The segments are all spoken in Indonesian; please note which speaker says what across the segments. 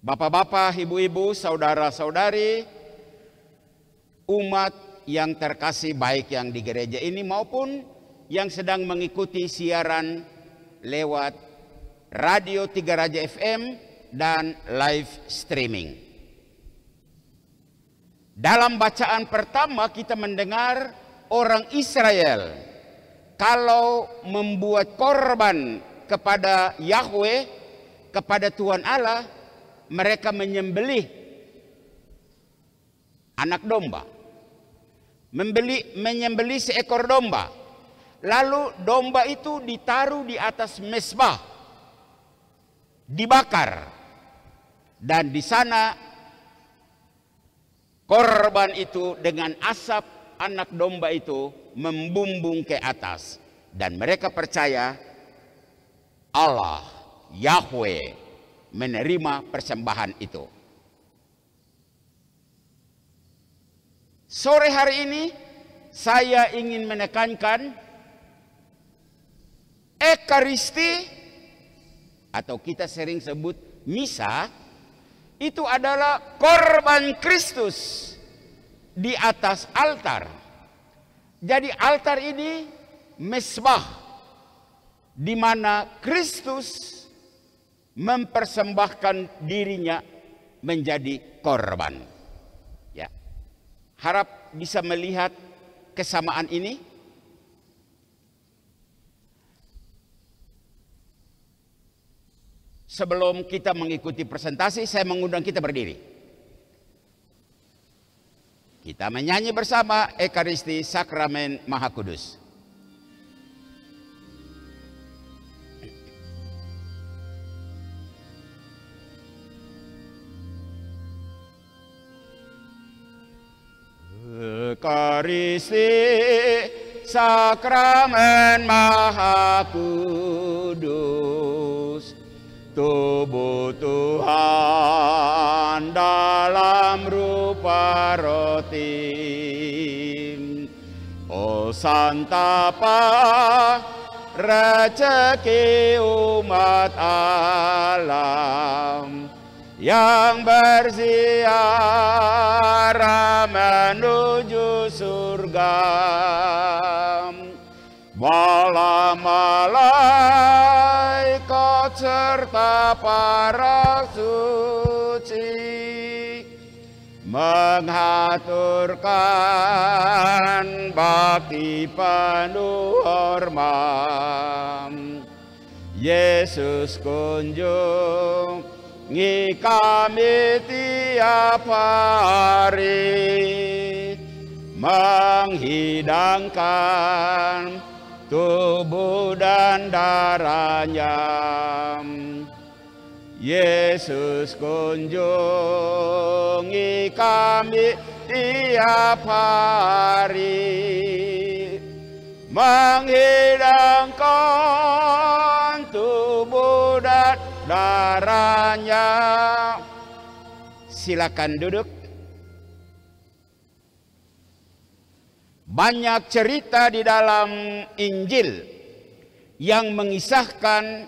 Speaker 1: Bapak-bapak, ibu-ibu, saudara-saudari, umat yang terkasih baik yang di gereja ini maupun yang sedang mengikuti siaran lewat Radio Tiga Raja FM dan live streaming. Dalam bacaan pertama kita mendengar orang Israel kalau membuat korban kepada Yahweh, kepada Tuhan Allah, mereka menyembelih anak domba. Membeli, menyembelih seekor domba. Lalu domba itu ditaruh di atas mesbah. Dibakar. Dan di sana korban itu dengan asap anak domba itu membumbung ke atas. Dan mereka percaya Allah Yahweh menerima persembahan itu. Sore hari ini saya ingin menekankan Ekaristi atau kita sering sebut misa itu adalah korban Kristus di atas altar. Jadi altar ini mesbah di mana Kristus mempersembahkan dirinya menjadi korban. Ya. Harap bisa melihat kesamaan ini. Sebelum kita mengikuti presentasi, saya mengundang kita berdiri. Kita menyanyi bersama Ekaristi Sakramen Maha Kudus.
Speaker 2: Ekaristi sakramen maha kudus tubuh Tuhan dalam rupa roti Oh santapa rezeki umat alam yang berziarah menuju surga malam malaikat serta para suci menghaturkan bakti penuh hormat Yesus kunjung ngi kami tiap hari menghidangkan tubuh dan darahnya Yesus kunjungi kami tiap hari menghidangkan saudaranya. Silakan
Speaker 1: duduk. Banyak cerita di dalam Injil yang mengisahkan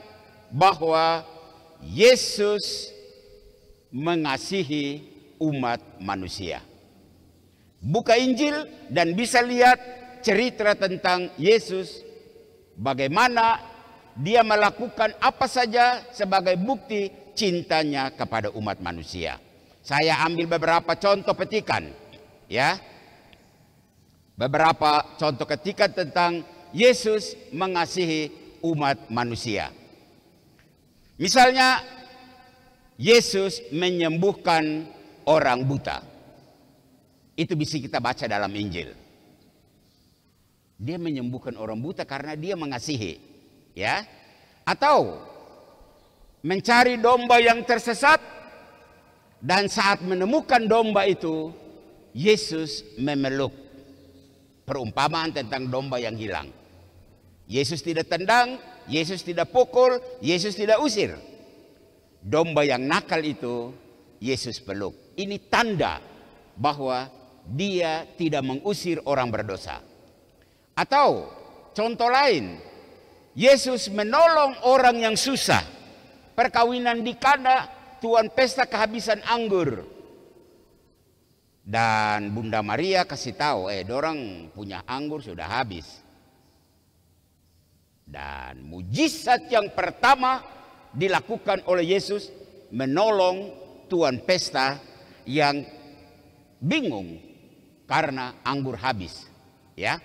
Speaker 1: bahwa Yesus mengasihi umat manusia. Buka Injil dan bisa lihat cerita tentang Yesus bagaimana dia melakukan apa saja sebagai bukti cintanya kepada umat manusia. Saya ambil beberapa contoh petikan, ya. Beberapa contoh ketika tentang Yesus mengasihi umat manusia. Misalnya Yesus menyembuhkan orang buta. Itu bisa kita baca dalam Injil. Dia menyembuhkan orang buta karena dia mengasihi ya atau mencari domba yang tersesat dan saat menemukan domba itu Yesus memeluk perumpamaan tentang domba yang hilang Yesus tidak tendang Yesus tidak pukul Yesus tidak usir domba yang nakal itu Yesus peluk ini tanda bahwa dia tidak mengusir orang berdosa atau contoh lain Yesus menolong orang yang susah. Perkawinan di Kana, tuan pesta kehabisan anggur. Dan Bunda Maria kasih tahu, eh dorang punya anggur sudah habis. Dan mujizat yang pertama dilakukan oleh Yesus menolong tuan pesta yang bingung karena anggur habis. Ya,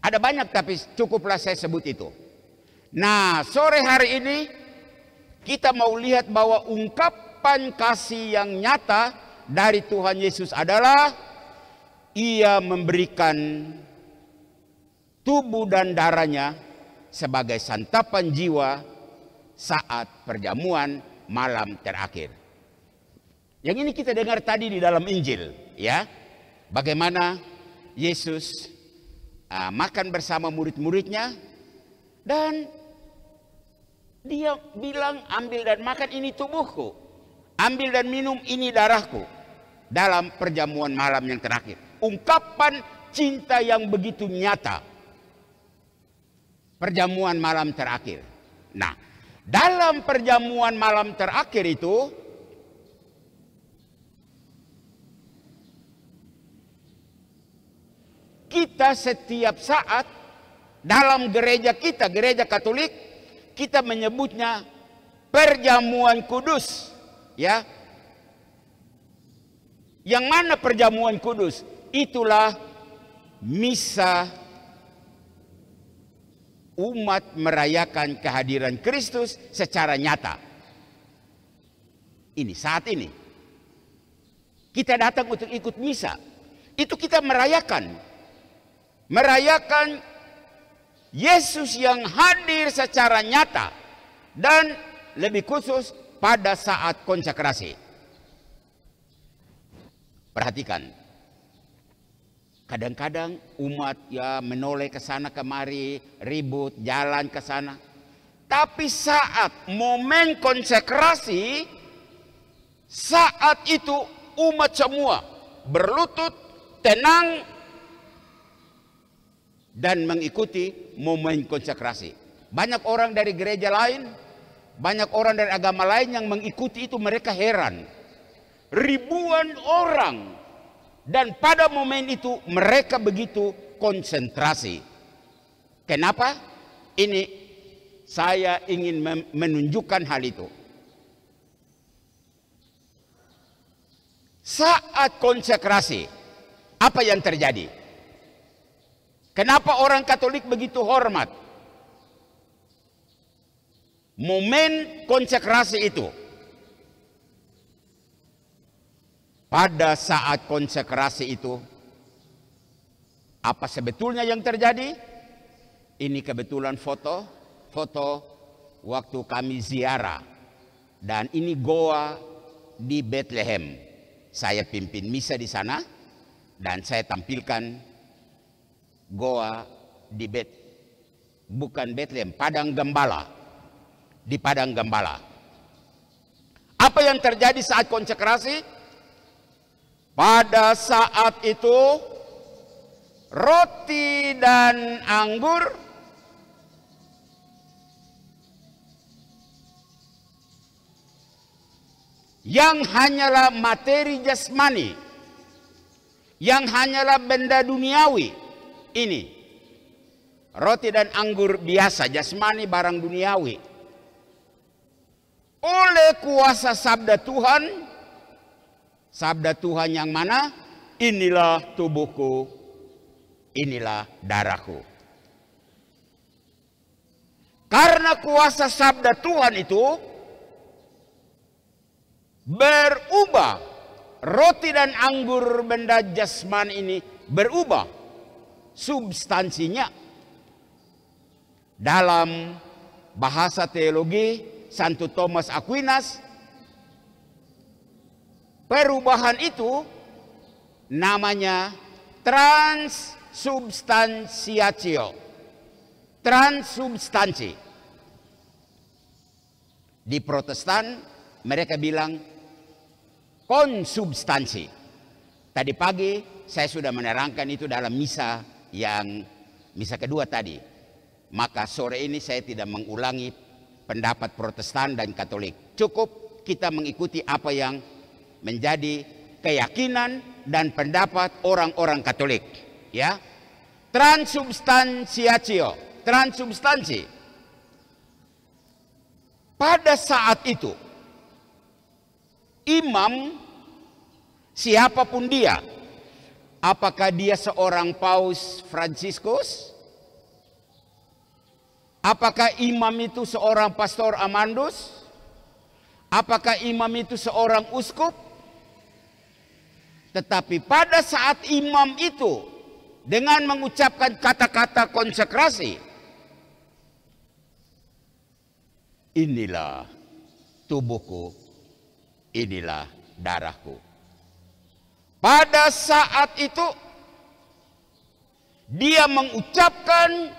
Speaker 1: ada banyak tapi cukuplah saya sebut itu. Nah, sore hari ini kita mau lihat bahwa ungkapan kasih yang nyata dari Tuhan Yesus adalah ia memberikan tubuh dan darahnya sebagai santapan jiwa saat perjamuan malam terakhir. Yang ini kita dengar tadi di dalam Injil, ya. Bagaimana Yesus uh, makan bersama murid-muridnya dan dia bilang ambil dan makan ini tubuhku. Ambil dan minum ini darahku. Dalam perjamuan malam yang terakhir. Ungkapan cinta yang begitu nyata. Perjamuan malam terakhir. Nah, dalam perjamuan malam terakhir itu kita setiap saat dalam gereja kita, gereja Katolik kita menyebutnya perjamuan kudus ya yang mana perjamuan kudus itulah misa umat merayakan kehadiran Kristus secara nyata ini saat ini kita datang untuk ikut misa itu kita merayakan merayakan Yesus yang hadir secara nyata dan lebih khusus pada saat konsekrasi. Perhatikan. Kadang-kadang umat ya menoleh ke sana kemari, ribut, jalan ke sana. Tapi saat momen konsekrasi, saat itu umat semua berlutut, tenang, dan mengikuti momen konsekrasi. Banyak orang dari gereja lain, banyak orang dari agama lain yang mengikuti itu mereka heran. Ribuan orang dan pada momen itu mereka begitu konsentrasi. Kenapa? Ini saya ingin menunjukkan hal itu. Saat konsekrasi, apa yang terjadi? Kenapa orang Katolik begitu hormat? Momen konsekrasi itu. Pada saat konsekrasi itu, apa sebetulnya yang terjadi? Ini kebetulan foto, foto waktu kami ziarah. Dan ini goa di Bethlehem. Saya pimpin misa di sana dan saya tampilkan goa di Bet bukan Bethlehem, Padang Gembala. Di Padang Gembala. Apa yang terjadi saat konsekrasi? Pada saat itu roti dan anggur yang hanyalah materi jasmani, yang hanyalah benda duniawi, ini roti dan anggur biasa jasmani barang duniawi oleh kuasa sabda Tuhan sabda Tuhan yang mana inilah tubuhku inilah darahku karena kuasa sabda Tuhan itu berubah roti dan anggur benda jasman ini berubah substansinya dalam bahasa teologi Santo Thomas Aquinas perubahan itu namanya transubstansiatio transubstansi di Protestan mereka bilang konsubstansi tadi pagi saya sudah menerangkan itu dalam misa yang misa kedua tadi. Maka sore ini saya tidak mengulangi pendapat Protestan dan Katolik. Cukup kita mengikuti apa yang menjadi keyakinan dan pendapat orang-orang Katolik, ya. Transubstansiatio, transubstansi. Pada saat itu imam siapapun dia Apakah dia seorang paus Franciscus? Apakah imam itu seorang pastor Amandus? Apakah imam itu seorang uskup? Tetapi pada saat imam itu dengan mengucapkan kata-kata konsekrasi,
Speaker 2: inilah
Speaker 1: tubuhku, inilah darahku. Pada saat itu dia mengucapkan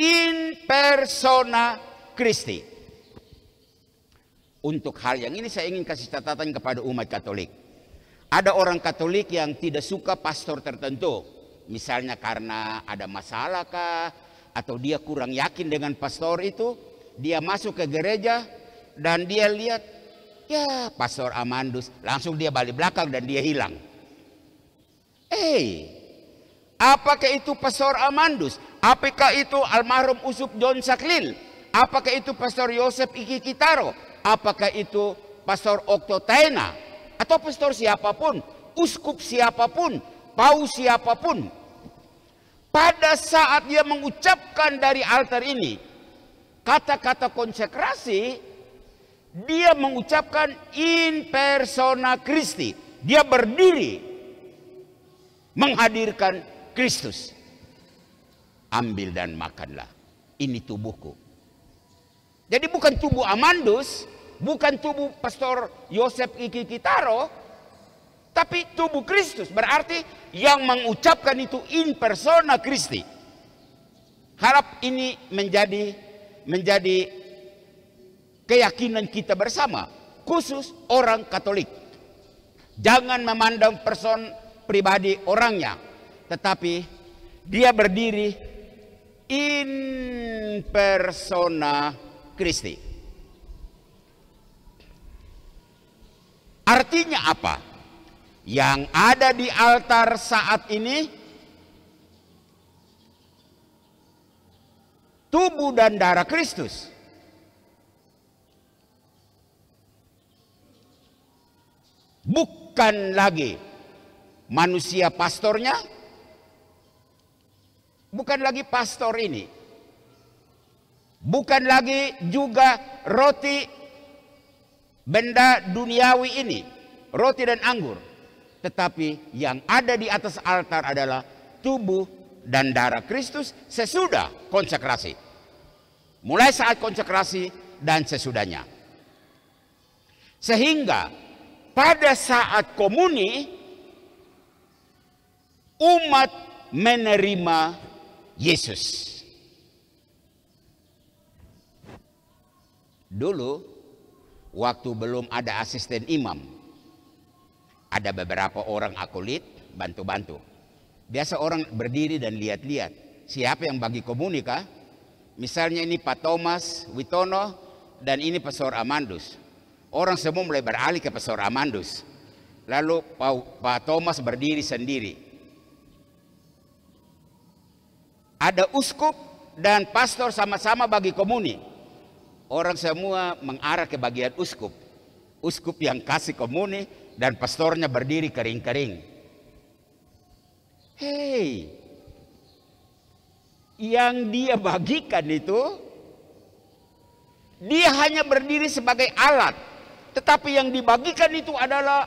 Speaker 1: in persona Christi. Untuk hal yang ini saya ingin kasih catatan kepada umat Katolik. Ada orang Katolik yang tidak suka pastor tertentu. Misalnya karena ada masalah kah atau dia kurang yakin dengan pastor itu, dia masuk ke gereja dan dia lihat Ya, Pastor Amandus. Langsung dia balik belakang dan dia hilang. Eh, hey, apakah itu Pastor Amandus? Apakah itu almarhum Usup John Saklil? Apakah itu Pastor Yosef Iki Kitaro? Apakah itu Pastor Okto Taena? Atau pastor siapapun, uskup siapapun, paus siapapun. Pada saat dia mengucapkan dari altar ini, kata-kata konsekrasi, dia mengucapkan in persona Christi. Dia berdiri menghadirkan Kristus. Ambil dan makanlah. Ini tubuhku. Jadi bukan tubuh Amandus, bukan tubuh Pastor Yosef Iki Kitaro, tapi tubuh Kristus. Berarti yang mengucapkan itu in persona Kristi. Harap ini menjadi menjadi keyakinan kita bersama, khusus orang Katolik. Jangan memandang person pribadi orangnya, tetapi dia berdiri in persona Christi. Artinya apa? Yang ada di altar saat ini tubuh dan darah Kristus Bukan lagi manusia pastornya, bukan lagi pastor ini, bukan lagi juga roti benda duniawi ini, roti dan anggur, tetapi yang ada di atas altar adalah tubuh dan darah Kristus sesudah konsekrasi. Mulai saat konsekrasi dan sesudahnya. Sehingga pada saat komuni umat menerima Yesus. Dulu waktu belum ada asisten imam, ada beberapa orang akulit bantu-bantu. Biasa orang berdiri dan lihat-lihat siapa yang bagi komunika. Misalnya ini Pak Thomas Witono dan ini Pastor Amandus. Orang semua mulai beralih ke Pastor Amandus. Lalu Pak Thomas berdiri sendiri. Ada uskup dan pastor sama-sama bagi komuni. Orang semua mengarah ke bagian uskup. Uskup yang kasih komuni dan pastornya berdiri kering-kering. Hei, yang dia bagikan itu, dia hanya berdiri sebagai alat tetapi yang dibagikan itu adalah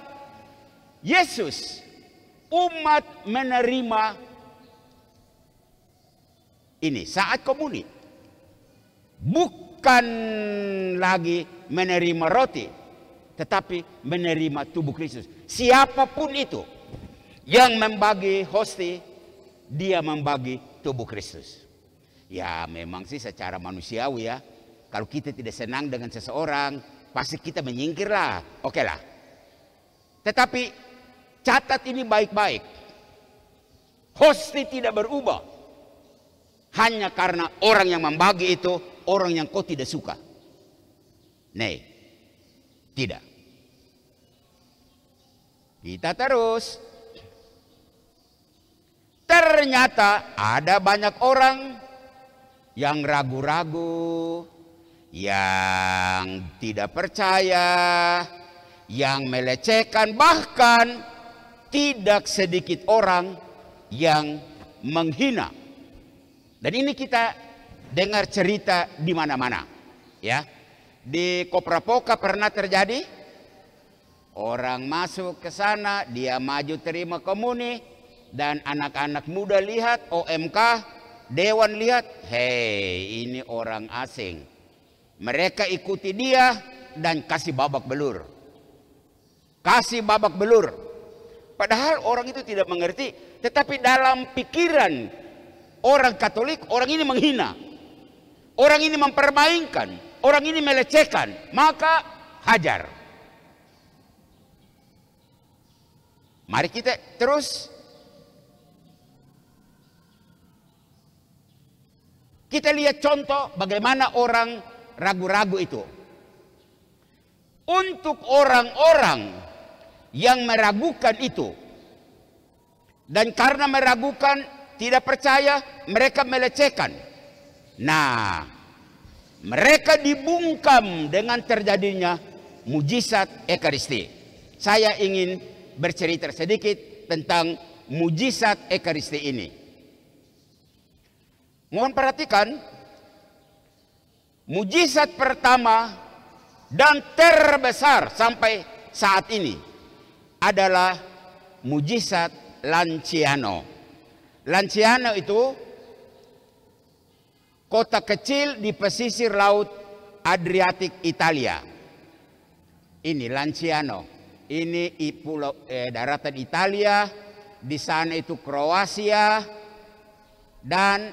Speaker 1: Yesus. Umat menerima ini saat komuni. Bukan lagi menerima roti. Tetapi menerima tubuh Kristus. Siapapun itu yang membagi hosti, dia membagi tubuh Kristus. Ya memang sih secara manusiawi ya. Kalau kita tidak senang dengan seseorang, Pasti kita menyingkirlah. Oke lah. Tetapi catat ini baik-baik. Hosti tidak berubah. Hanya karena orang yang membagi itu orang yang kau tidak suka. Nih, tidak. Kita terus. Ternyata ada banyak orang yang ragu-ragu yang tidak percaya, yang melecehkan, bahkan tidak sedikit orang yang menghina. Dan ini kita dengar cerita di mana-mana, ya. Di Koprapoka pernah terjadi orang masuk ke sana, dia maju terima komuni dan anak-anak muda lihat OMK, dewan lihat, hei ini orang asing mereka ikuti dia dan kasih babak belur. Kasih babak belur. Padahal orang itu tidak mengerti, tetapi dalam pikiran orang Katolik, orang ini menghina. Orang ini mempermainkan, orang ini melecehkan, maka hajar. Mari kita terus kita lihat contoh bagaimana orang ragu-ragu itu. Untuk orang-orang yang meragukan itu. Dan karena meragukan, tidak percaya, mereka melecehkan. Nah, mereka dibungkam dengan terjadinya mujizat Ekaristi. Saya ingin bercerita sedikit tentang mujizat Ekaristi ini. Mohon perhatikan Mujizat pertama dan terbesar sampai saat ini adalah mujizat Lanciano. Lanciano itu kota kecil di pesisir laut Adriatik Italia. Ini Lanciano. Ini pulau eh, daratan Italia, di sana itu Kroasia dan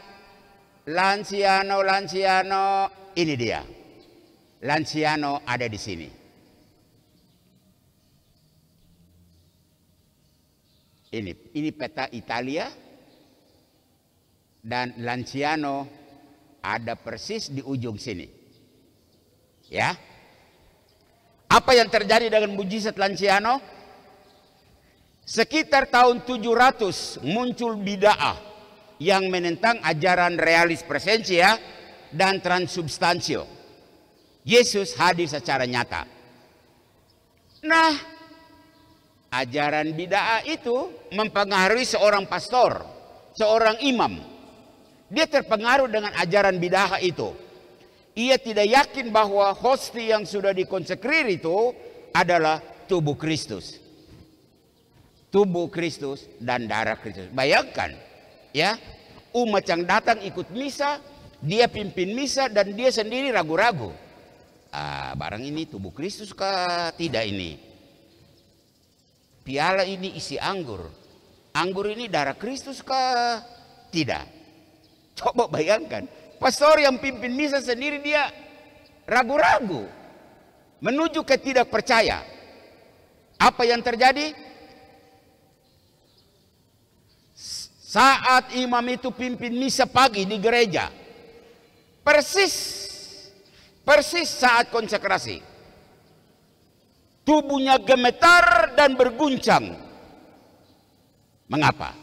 Speaker 1: Lanciano Lanciano ini dia. Lansiano ada di sini. Ini, ini peta Italia dan Lanciano ada persis di ujung sini. Ya. Apa yang terjadi dengan mujizat Lanciano? Sekitar tahun 700 muncul bid'ah yang menentang ajaran realis presensi ya dan transubstansio. Yesus hadir secara nyata. Nah, ajaran bid'ah itu mempengaruhi seorang pastor, seorang imam. Dia terpengaruh dengan ajaran bid'ah itu. Ia tidak yakin bahwa hosti yang sudah dikonsekrir itu adalah tubuh Kristus. Tubuh Kristus dan darah Kristus. Bayangkan, ya, umat yang datang ikut misa dia pimpin misa dan dia sendiri ragu-ragu. Ah, barang ini tubuh Kristus kah? Tidak ini. Piala ini isi anggur. Anggur ini darah Kristus kah? Tidak. Coba bayangkan. Pastor yang pimpin misa sendiri dia ragu-ragu. Menuju ke tidak percaya. Apa yang terjadi? Saat imam itu pimpin misa pagi di gereja. Persis persis saat konsekrasi. Tubuhnya gemetar dan berguncang. Mengapa?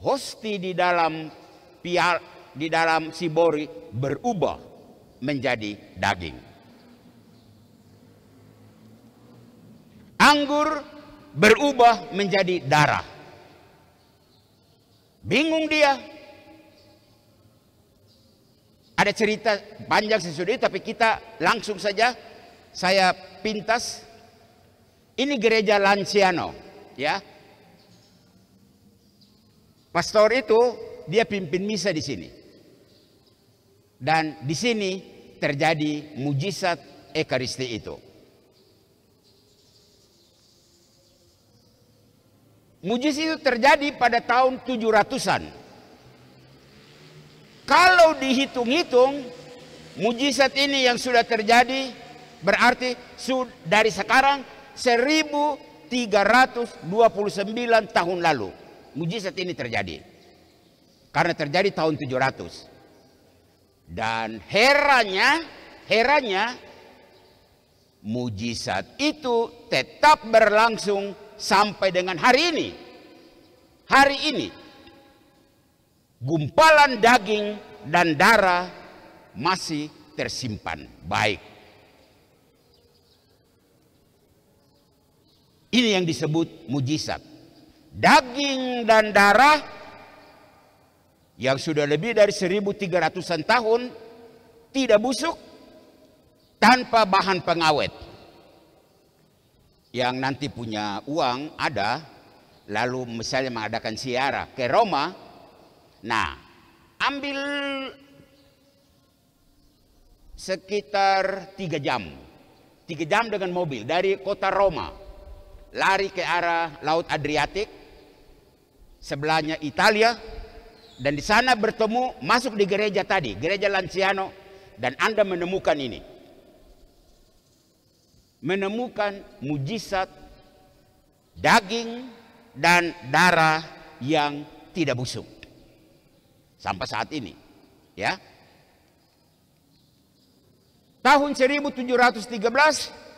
Speaker 1: Hosti di dalam pial di dalam sibori berubah menjadi daging. Anggur berubah menjadi darah. Bingung dia, ada cerita panjang sesudah itu, tapi kita langsung saja saya pintas. Ini gereja Lanciano, ya. Pastor itu dia pimpin misa di sini. Dan di sini terjadi mujizat ekaristi itu. Mujizat itu terjadi pada tahun 700-an. Kalau dihitung-hitung, mujizat ini yang sudah terjadi berarti dari sekarang 1329 tahun lalu mujizat ini terjadi. Karena terjadi tahun 700. Dan heranya, heranya mujizat itu tetap berlangsung sampai dengan hari ini. Hari ini gumpalan daging dan darah masih tersimpan baik. Ini yang disebut mujizat. Daging dan darah yang sudah lebih dari 1300-an tahun tidak busuk tanpa bahan pengawet. Yang nanti punya uang ada lalu misalnya mengadakan siara ke Roma Nah, ambil sekitar tiga jam. tiga jam dengan mobil dari kota Roma. Lari ke arah Laut Adriatik. Sebelahnya Italia. Dan di sana bertemu, masuk di gereja tadi. Gereja Lanciano. Dan Anda menemukan ini. Menemukan mujizat daging dan darah yang tidak busuk sampai saat ini. Ya. Tahun 1713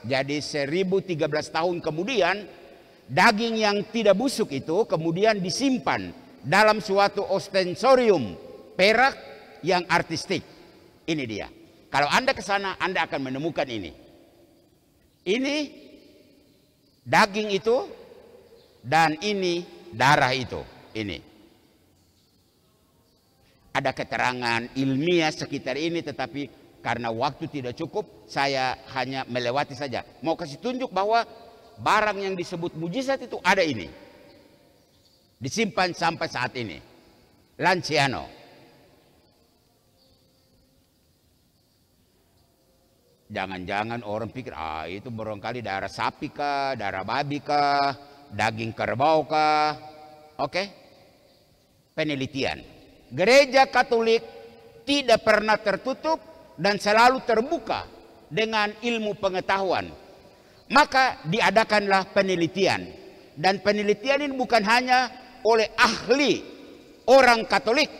Speaker 1: jadi 1013 tahun kemudian daging yang tidak busuk itu kemudian disimpan dalam suatu ostensorium perak yang artistik. Ini dia. Kalau Anda ke sana Anda akan menemukan ini. Ini daging itu dan ini darah itu. Ini ada keterangan ilmiah sekitar ini tetapi karena waktu tidak cukup saya hanya melewati saja. Mau kasih tunjuk bahwa barang yang disebut mujizat itu ada ini. Disimpan sampai saat ini. Lanciano. Jangan-jangan orang pikir, ah itu barangkali darah sapi kah, darah babi kah, daging kerbau kah. Oke? Okay? Penelitian gereja Katolik tidak pernah tertutup dan selalu terbuka dengan ilmu pengetahuan. Maka diadakanlah penelitian. Dan penelitian ini bukan hanya oleh ahli orang Katolik,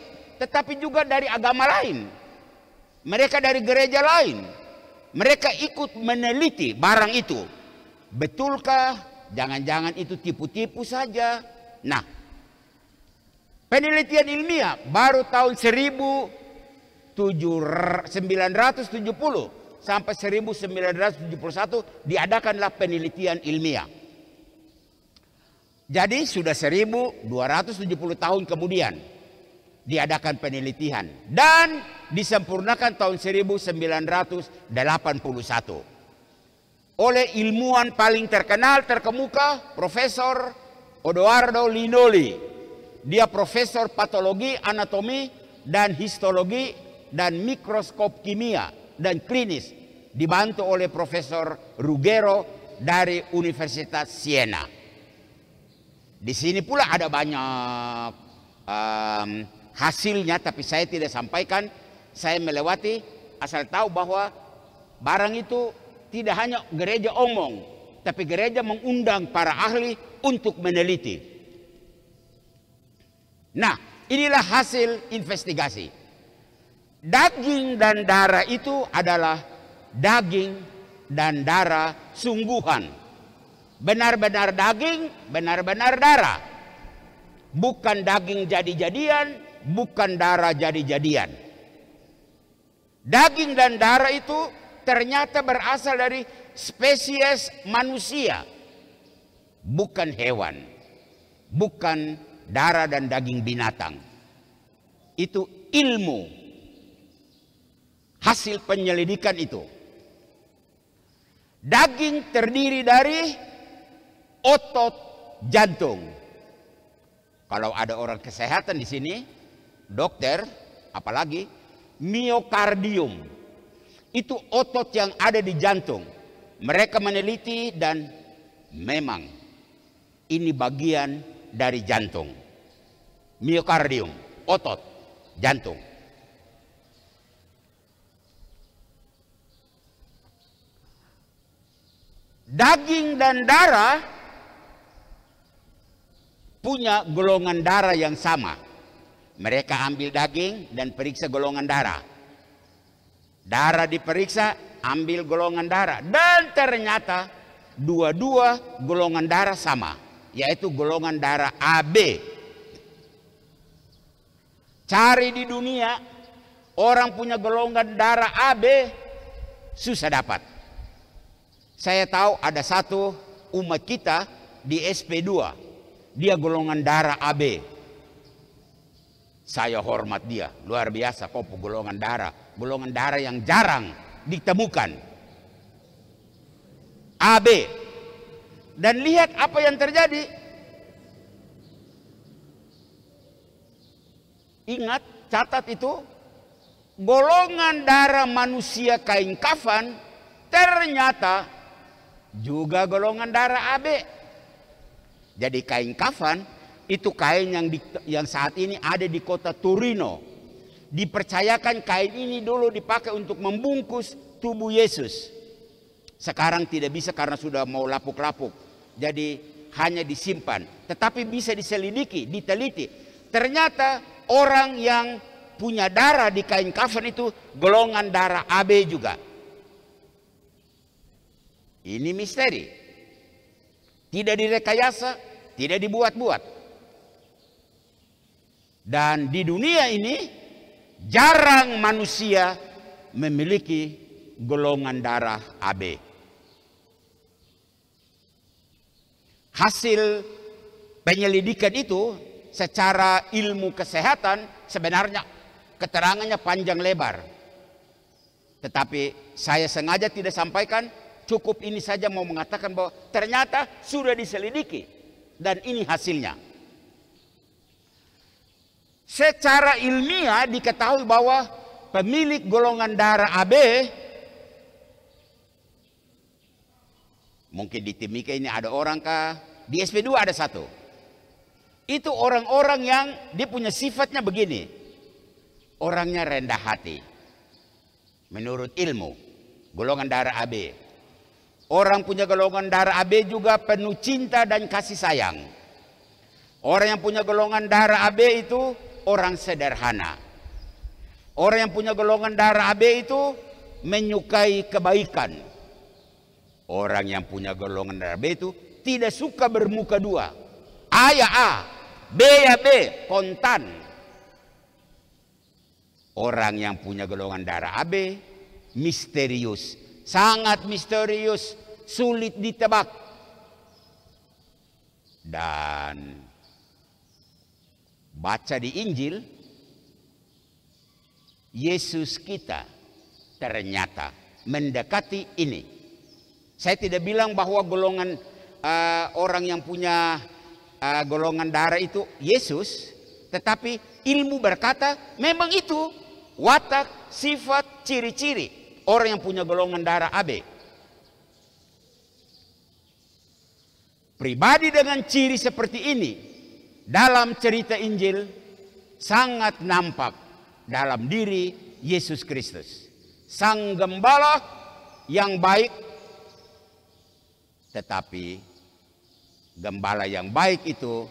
Speaker 1: tetapi juga dari agama lain. Mereka dari gereja lain. Mereka ikut meneliti barang itu. Betulkah? Jangan-jangan itu tipu-tipu saja. Nah, Penelitian ilmiah baru tahun 1970 sampai 1971 diadakanlah penelitian ilmiah. Jadi sudah 1270 tahun kemudian diadakan penelitian dan disempurnakan tahun 1981 oleh ilmuwan paling terkenal terkemuka Profesor Odoardo Linoli dia profesor patologi, anatomi, dan histologi, dan mikroskop kimia, dan klinis. Dibantu oleh Profesor Ruggero dari Universitas Siena. Di sini pula ada banyak um, hasilnya, tapi saya tidak sampaikan. Saya melewati asal tahu bahwa barang itu tidak hanya gereja omong, tapi gereja mengundang para ahli untuk meneliti. Nah, inilah hasil investigasi. Daging dan darah itu adalah daging dan darah sungguhan. Benar-benar daging, benar-benar darah. Bukan daging jadi-jadian, bukan darah jadi-jadian. Daging dan darah itu ternyata berasal dari spesies manusia, bukan hewan, bukan darah dan daging binatang. Itu ilmu. Hasil penyelidikan itu. Daging terdiri dari otot jantung. Kalau ada orang kesehatan di sini, dokter, apalagi miokardium. Itu otot yang ada di jantung. Mereka meneliti dan memang ini bagian dari jantung. Miokardium, otot, jantung. Daging dan darah punya golongan darah yang sama. Mereka ambil daging dan periksa golongan darah. Darah diperiksa, ambil golongan darah. Dan ternyata dua-dua golongan darah sama yaitu golongan darah AB. Cari di dunia orang punya golongan darah AB susah dapat. Saya tahu ada satu umat kita di SP2. Dia golongan darah AB. Saya hormat dia, luar biasa kok golongan darah, golongan darah yang jarang ditemukan. AB dan lihat apa yang terjadi. Ingat, catat itu. Golongan darah manusia kain kafan ternyata juga golongan darah AB. Jadi kain kafan itu kain yang di, yang saat ini ada di kota Turino. Dipercayakan kain ini dulu dipakai untuk membungkus tubuh Yesus. Sekarang tidak bisa karena sudah mau lapuk-lapuk. Jadi hanya disimpan, tetapi bisa diselidiki, diteliti. Ternyata orang yang punya darah di kain kafan itu golongan darah AB juga. Ini misteri. Tidak direkayasa, tidak dibuat-buat. Dan di dunia ini jarang manusia memiliki golongan darah AB. hasil penyelidikan itu secara ilmu kesehatan sebenarnya keterangannya panjang lebar. Tetapi saya sengaja tidak sampaikan, cukup ini saja mau mengatakan bahwa ternyata sudah diselidiki dan ini hasilnya. Secara ilmiah diketahui bahwa pemilik golongan darah AB Mungkin di Timika ini ada orang kah? Di SP2 ada satu. Itu orang-orang yang dia punya sifatnya begini. Orangnya rendah hati. Menurut ilmu. Golongan darah AB. Orang punya golongan darah AB juga penuh cinta dan kasih sayang. Orang yang punya golongan darah AB itu orang sederhana. Orang yang punya golongan darah AB itu menyukai kebaikan. Orang yang punya golongan darah B itu tidak suka bermuka dua. A ya A, B ya B, kontan. Orang yang punya golongan darah AB misterius, sangat misterius, sulit ditebak. Dan baca di Injil, Yesus kita ternyata mendekati ini. Saya tidak bilang bahwa golongan uh, orang yang punya uh, golongan darah itu Yesus, tetapi ilmu berkata memang itu watak, sifat, ciri-ciri orang yang punya golongan darah AB. Pribadi dengan ciri seperti ini dalam cerita Injil sangat nampak dalam diri Yesus Kristus. Sang gembala yang baik tetapi gembala yang baik itu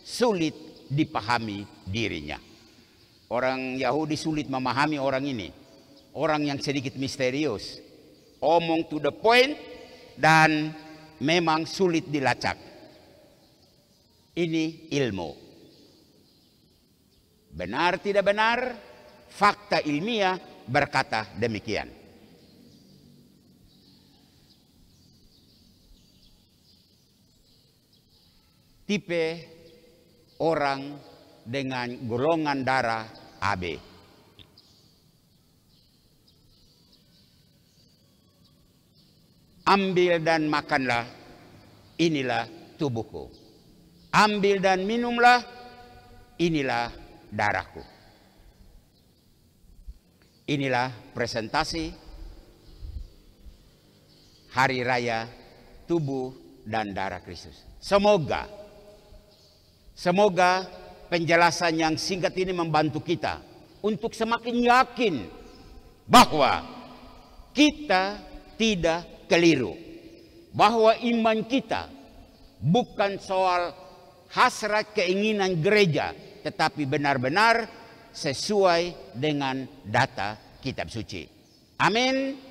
Speaker 1: sulit dipahami dirinya. Orang Yahudi sulit memahami orang ini. Orang yang sedikit misterius. Omong to the point dan memang sulit dilacak. Ini ilmu. Benar tidak benar? Fakta ilmiah berkata demikian. tipe orang dengan golongan darah AB. Ambil dan makanlah, inilah tubuhku. Ambil dan minumlah, inilah darahku. Inilah presentasi hari raya tubuh dan darah Kristus. Semoga Semoga penjelasan yang singkat ini membantu kita untuk semakin yakin bahwa kita tidak keliru. Bahwa iman kita bukan soal hasrat keinginan gereja, tetapi benar-benar sesuai dengan data kitab suci. Amin.